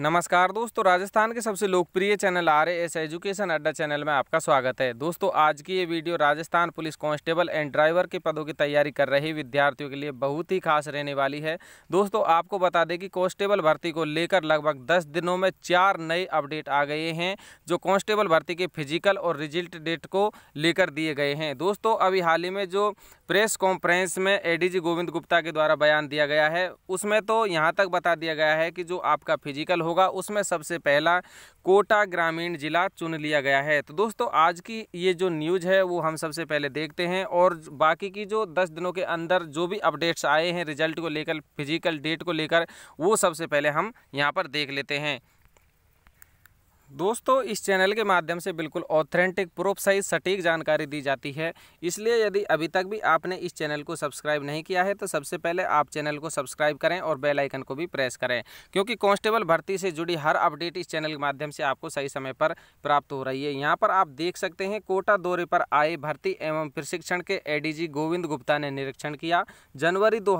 नमस्कार दोस्तों राजस्थान के सबसे लोकप्रिय channel R S education Adda channel में आपका स्वागत है दोस्तों आज की ये video Rajasthan police constable and driver के पदों की तैयारी कर रहे विद्यार्थियों के लिए बहुत ही खास रहने वाली है दोस्तों आपको बता दें कि कांस्टेबल भर्ती को लेकर लगभग दस दिनों में चार नए अपडेट आ गए हैं जो कॉन्स्टेबल भर्ती के फिजिकल और रिजल्ट डेट को लेकर दिए गए हैं दोस्तों अभी हाल ही में जो प्रेस कॉन्फ्रेंस में एडीजी गोविंद गुप्ता के द्वारा बयान दिया गया है उसमें तो यहाँ तक बता दिया गया है कि जो आपका फिजिकल होगा उसमें सबसे पहला कोटा ग्रामीण ज़िला चुन लिया गया है तो दोस्तों आज की ये जो न्यूज़ है वो हम सबसे पहले देखते हैं और बाकी की जो दस दिनों के अंदर जो भी अपडेट्स आए हैं रिजल्ट को लेकर फिजिकल डेट को लेकर वो सबसे पहले हम यहाँ पर देख लेते हैं दोस्तों इस चैनल के माध्यम से बिल्कुल ऑथेंटिक प्रूफ सहित सटीक जानकारी दी जाती है इसलिए यदि अभी तक भी आपने इस चैनल को सब्सक्राइब नहीं किया है तो सबसे पहले आप चैनल को सब्सक्राइब करें और बेल आइकन को भी प्रेस करें क्योंकि कांस्टेबल भर्ती से जुड़ी हर अपडेट इस चैनल के माध्यम से आपको सही समय पर प्राप्त हो रही है यहाँ पर आप देख सकते हैं कोटा दौरे पर आए भर्ती एवं प्रशिक्षण के ए गोविंद गुप्ता ने निरीक्षण किया जनवरी दो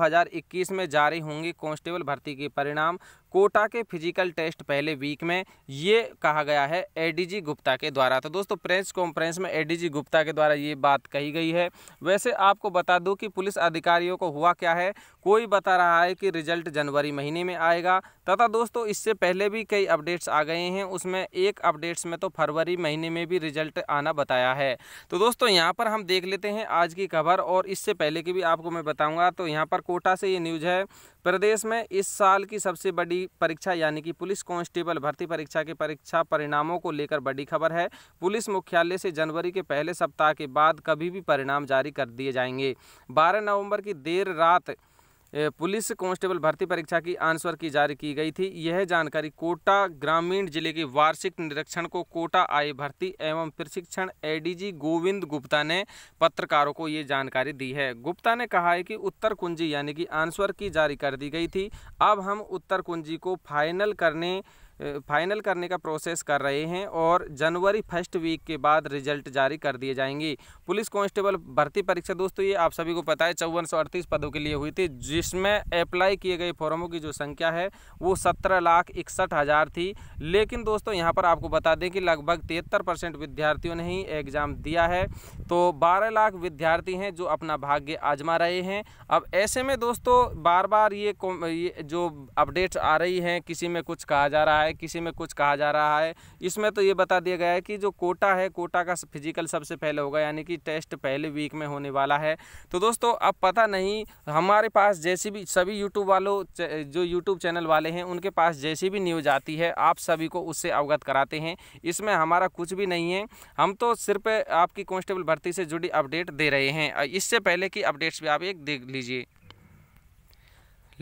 में जारी होंगे कॉन्स्टेबल भर्ती के परिणाम कोटा के फिजिकल टेस्ट पहले वीक में ये कहा गया है एडीजी गुप्ता के द्वारा तो दोस्तों प्रेस कॉन्फ्रेंस में एडीजी गुप्ता के द्वारा ये बात कही गई है वैसे आपको बता दूं कि पुलिस अधिकारियों को हुआ क्या है कोई बता रहा है कि रिजल्ट जनवरी महीने में आएगा तथा दोस्तों इससे पहले भी कई अपडेट्स आ गए हैं उसमें एक अपडेट्स में तो फरवरी महीने में भी रिजल्ट आना बताया है तो दोस्तों यहाँ पर हम देख लेते हैं आज की खबर और इससे पहले की भी आपको मैं बताऊँगा तो यहाँ पर कोटा से ये न्यूज़ है प्रदेश में इस साल की सबसे बड़ी परीक्षा यानी कि पुलिस कांस्टेबल भर्ती परीक्षा के परीक्षा परिणामों को लेकर बड़ी खबर है पुलिस मुख्यालय से जनवरी के पहले सप्ताह के बाद कभी भी परिणाम जारी कर दिए जाएंगे बारह नवम्बर की देर रात पुलिस कांस्टेबल भर्ती परीक्षा की आंसर की जारी की गई थी यह जानकारी कोटा ग्रामीण जिले के वार्षिक निरीक्षण को कोटा आय भर्ती एवं प्रशिक्षण एडीजी गोविंद गुप्ता ने पत्रकारों को ये जानकारी दी है गुप्ता ने कहा है कि उत्तर कुंजी यानी कि आंसर की जारी कर दी गई थी अब हम उत्तर कुंजी को फाइनल करने फाइनल करने का प्रोसेस कर रहे हैं और जनवरी फर्स्ट वीक के बाद रिजल्ट जारी कर दिए जाएंगे पुलिस कांस्टेबल भर्ती परीक्षा दोस्तों ये आप सभी को पता है चौवन पदों के लिए हुई थी जिसमें अप्लाई किए गए फॉर्मों की जो संख्या है वो सत्रह लाख इकसठ हज़ार थी लेकिन दोस्तों यहाँ पर आपको बता दें कि लगभग तिहत्तर परसेंट विद्यार्थियों ने ही एग्ज़ाम दिया है तो बारह लाख विद्यार्थी हैं जो अपना भाग्य आजमा रहे हैं अब ऐसे में दोस्तों बार बार ये, ये जो अपडेट्स आ रही हैं किसी में कुछ कहा जा रहा है रहा है किसी में कुछ कहा जा रहा है इसमें तो ये बता दिया गया है कि जो कोटा है कोटा का फिजिकल सबसे पहले होगा यानी कि टेस्ट पहले वीक में होने वाला है तो दोस्तों अब पता नहीं हमारे पास जैसी भी सभी यूट्यूब वालों जो यूट्यूब चैनल वाले हैं उनके पास जैसी भी न्यूज आती है आप सभी को उससे अवगत कराते हैं इसमें हमारा कुछ भी नहीं है हम तो सिर्फ आपकी कॉन्स्टेबल भर्ती से जुड़ी अपडेट दे रहे हैं इससे पहले की अपडेट्स भी आप एक देख लीजिए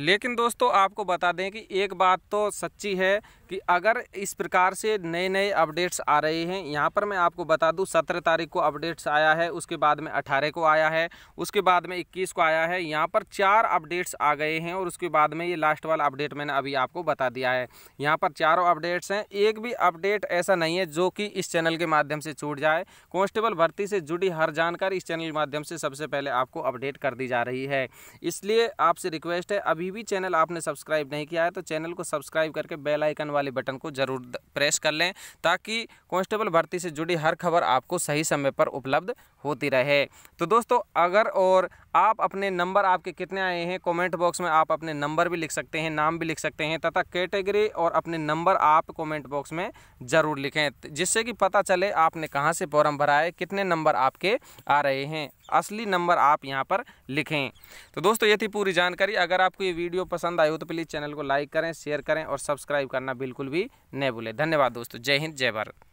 लेकिन दोस्तों आपको बता दें कि एक बात तो सच्ची है कि अगर इस प्रकार से नए नए अपडेट्स आ रहे हैं यहाँ पर मैं आपको बता दूँ सत्रह तारीख को अपडेट्स आया है उसके बाद में अठारह को आया है उसके बाद में इक्कीस को आया है यहाँ पर चार अपडेट्स आ गए हैं और उसके बाद में ये लास्ट वाला अपडेट मैंने अभी आपको बता दिया है यहाँ पर चारों अपडेट्स हैं एक भी अपडेट ऐसा नहीं है जो कि इस चैनल के माध्यम से छूट जाए कॉन्स्टेबल भर्ती से जुड़ी हर जानकारी इस चैनल के माध्यम से सबसे पहले आपको अपडेट कर दी जा रही है इसलिए आपसे रिक्वेस्ट है अभी भी चैनल आपने सब्सक्राइब नहीं किया है तो चैनल को सब्सक्राइब करके बेलाइकन वाले बटन को ज़रूर प्रेस कर लें ताकि कांस्टेबल भर्ती से जुड़ी हर खबर आपको सही समय पर उपलब्ध होती रहे तो दोस्तों अगर और आप अपने नंबर आपके कितने आए हैं कमेंट बॉक्स में आप अपने नंबर भी लिख सकते हैं नाम भी लिख सकते हैं तथा कैटेगरी और अपने नंबर आप कमेंट बॉक्स में ज़रूर लिखें जिससे कि पता चले आपने कहाँ से फॉर्म भरा है कितने नंबर आपके आ रहे हैं असली नंबर आप यहाँ पर लिखें तो दोस्तों ये थी पूरी जानकारी अगर आपको ये वीडियो पसंद आई हो तो प्लीज़ चैनल को लाइक करें शेयर करें और सब्सक्राइब करना बिल्कुल भी न भूलें धन्यवाद दोस्तों जय हिंद जय भारत